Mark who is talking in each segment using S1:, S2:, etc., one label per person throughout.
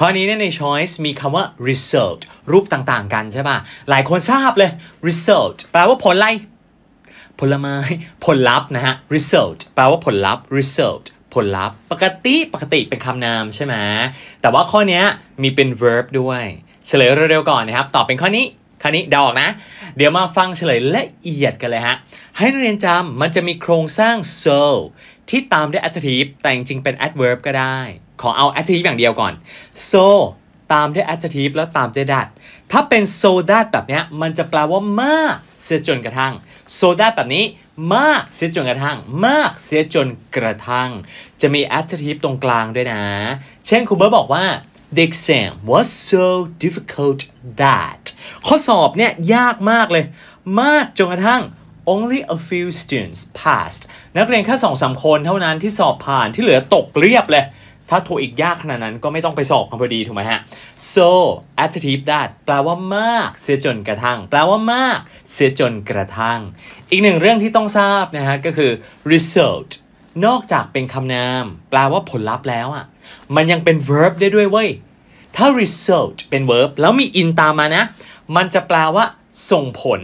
S1: ข้อนี้เนี่ยใน choice มีคำว่า result รูปต่างๆกันใช่ป่ะ หลายคนทราบเลย result แปลว่าผลอะไร ผลไม้ผลลัพธ์นะฮะ result แปลว่าผลลัพธ์ result ผลลัพธ์ ปกติปกติเป็นคำนามใช่ไหม แต่ว่าข้อนี้มีเป็น verb ด้วย เฉลยเร็วๆก่อนนะครับ ตอบเป็นข้อนี้ ข้อนี้เดาออกนะ เดี๋ยวมาฟังเฉลยละเอียดกันเลยฮะ ให้นักเรียนจำมันจะมีโครงสร้าง so ที่ตามด้วย adjective แต่จริงๆ เป็น adverb ก็ได้ ขอเอา adjective อย่างเดียวก่อน so ตามด้วย adjective แล้วตามด้วย that ถ้าเป็น so that แบบเนี้ยมันจะแปลว่ามากเสียจนกระทั่ง so that แบบนี้มากเสียจนกระทั่ง มากเสียจนกระทั่ง จะมี adjective ตรงกลางด้วยนะ เช่นครูเบิร์ตบอกว่า the exam was so difficult that ข้อสอบเนี่ยยากมากเลย มากจนกระทั่ง only a few students passed นักเรียนแค่สองสาคนเท่านั้นที่สอบผ่าน ที่เหลือตกเรียบเลย ถ้าโทอีกยากขนาดนั้นก็ไม่ต้องไปสอบกัพอดีถูกไหมฮะ so adjective that แปลว่ามากเสียจนกระทั่ง แปลว่ามาก เสียจนกระทั่ง อีกหนึ่งเรื่องที่ต้องทราบนะฮะก็คือ result นอกจากเป็นคำนาม แปลว่าผลลัพธ์แล้วอะ่ะ มันยังเป็น verb ได้ด้วยเว้ย ถ้า result เป็น verb แล้วมี in ตามมานะ มันจะแปลว่า ส่งผล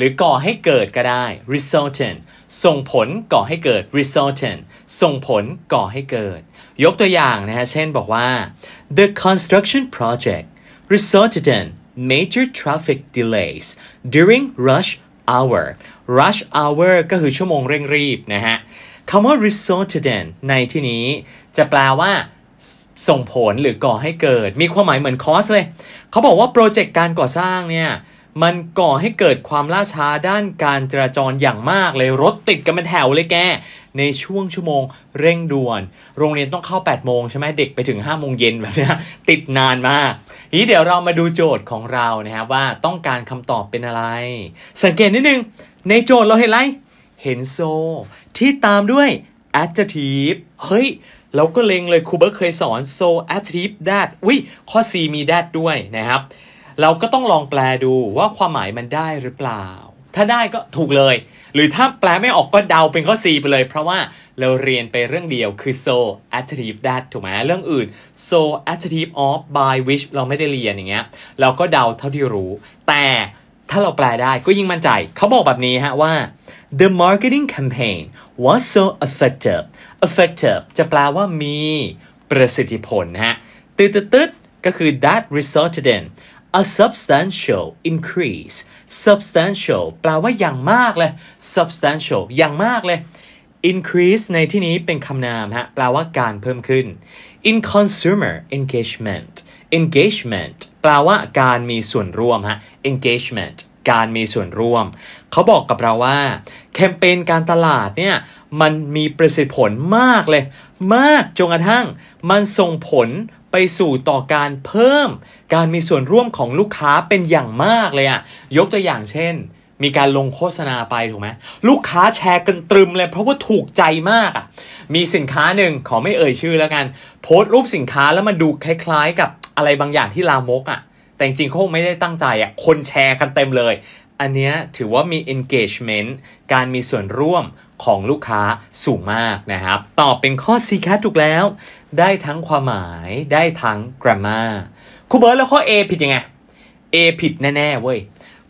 S1: รือก่อให้เกิดก็ได้ resultant ส่งผลก่อให้เกิด resultant ส่งผลก่อให้เกิด ยกตัวอย่างนะฮะ เช่นบอกว่า the construction project resulted in major traffic delays during rush hour rush hour ก็คือชั่วโมงเร่งรีบนะฮะคำว่า resulted in ในที่นี้ จะแปลว่าส่งผลหรือก่อให้เกิด มีความหมายเหมือนคอสเลย เขาบอกว่าโปรเจกต์การก่อสร้างเนี่ยมันก่อให้เกิดความล่าช้าด้านการจราจรอย่างมากเลยรถติดกันเป็นแถวเลยแก ในช่วงชั่วโมงเร่งด่วน โรงเรียนต้องเข้า 8 โมงใช่ไหมเด็กไปถึง 5 โมงเย็นแบบนี้ติดนานมากนี้เดี๋ยวเรามาดูโจทย์ของเรานะครับว่าต้องการคำตอบเป็นอะไร สังเกตนิดนึงในโจทย์เราเห็นอะไร เห็นโซที่ตามด้วย adjective เฮ้ย เราก็เล็งเลยครูเบิร์กเคยสอน so adjective that อุ้ยข้อ C มี that ด้วยนะครับเราก็ต้องลองแปลดูว่าความหมายมันได้หรือเปล่า ถ้าได้ก็ถูกเลย หรือถ้าแปลไม่ออกก็เดาเป็นข้อ C ไปเลย เพราะว่าเราเรียนไปเรื่องเดียวคือ so adjective that ถูกไหม เรื่องอื่น so adjective of by which เราไม่ได้เรียนอย่างเงี้ย เราก็เดาเท่าที่รู้ แต่ถ้าเราแปลได้ก็ยิ่งมั่นใจ เขาบอกแบบนี้ฮะว่า the marketing campaign was so effective effective จะแปลว่ามีประสิทธิผลฮะตึ๊ดตึ๊ดก็คือ that resulted in a substantial increase substantial แปลว่าอย่างมากเลย substantial อย่างมากเลย increase ในที่นี้เป็นคำนามฮะแปลว่าการเพิ่มขึ้น in consumer engagement engagement แปลว่าการมีส่วนร่วมฮะ engagement การมีส่วนร่วม เขาบอกกับเราว่า แคมเปญการตลาดเนี่ยมันมีประสิทธิผลมากเลย มากจนกระทั่ง มันส่งผลไปสู่ต่อการเพิ่มการมีส่วนร่วมของลูกค้าเป็นอย่างมากเลยอะยกตัวอย่างเช่น มีการลงโฆษณาไปถูกไหมลูกค้าแชร์กันตรึมเลยเพราะว่าถูกใจมากอะมีสินค้าหนึ่งขอไม่เอ่ยชื่อแล้วกันโพสต์รูปสินค้าแล้วมันดูคล้ายๆ กับอะไรบางอย่างที่ลามกอะแต่จริงๆเขาไม่ได้ตั้งใจอะคนแชร์กันเต็มเลย อันเนี้ยถือว่ามี engagement การมีส่วนร่วมของลูกค้าสูงมากนะครับ ตอบเป็นข้อ C คัสถูกแล้ว ได้ทั้งความหมาย ได้ทั้ง g r a m m a ครูเบิร์ตแล้วข้อ A ผิดยังไง A ผิดแน่ๆเว้ย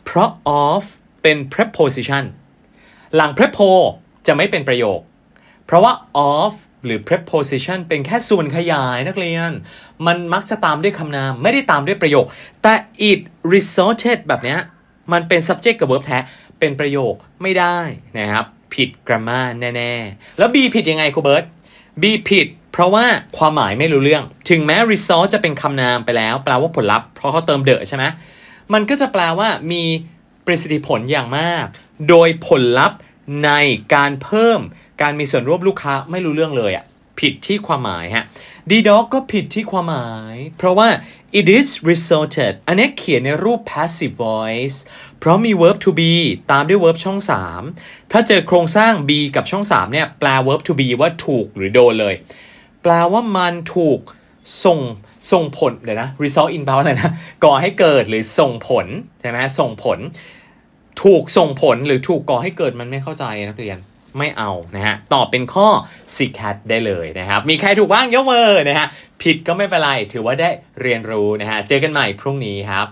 S1: เพราะ of เป็น preposition หลัง prepo จะไม่เป็นประโยค เพราะว่า of หรือ preposition เป็นแค่ส่วนขยายนักเรียน มันมักจะตามด้วยคำนาม ไม่ได้ตามด้วยประโยค แต่ it resulted แบบนี้ มันเป็น subject กับ verb แท้ เป็นประโยคไม่ได้นะครับผิดกราฟมาแน่ ๆ แล้ว B ผิดยังไงครูเบิร์ต B ผิดเพราะว่าความหมายไม่รู้เรื่อง ถึงแม้ result จะเป็นคำนามไปแล้วแปลว่าผลลัพธ์เพราะเขาเติมเดอะใช่ไหมมันก็จะแปลว่ามีประสิทธิผลอย่างมาก โดยผลลัพธ์ในการเพิ่มการมีส่วนร่วมลูกค้าไม่รู้เรื่องเลยอะผิดที่ความหมายฮะ the dog ก็ผิดที่ความหมาย เพราะว่า it is resulted อันนี้เขียนในรูป passive voice เพราะมี verb to be ตามด้วย verb ช่อง 3 ถ้าเจอโครงสร้าง be กับช่อง3เนี่ยแปล verb to be ว่าถูกหรือโดนเลยแปลว่ามันถูกส่งส่งผลเดี๋ยนะ result in แปลว่าอะไรนะ ก่อให้เกิดหรือส่งผล ใช่ไหมส่งผล ถูกส่งผลหรือถูกก่อให้เกิด มันไม่เข้าใจนักเรียนไม่เอานะฮะตอบเป็นข้อ c c a t ได้เลยนะครับ มีใครถูกบ้างยกมือนะฮะผิดก็ไม่เป็นไร ถือว่าได้เรียนรู้นะฮะเจอกันใหม่พรุ่งนี้ครับ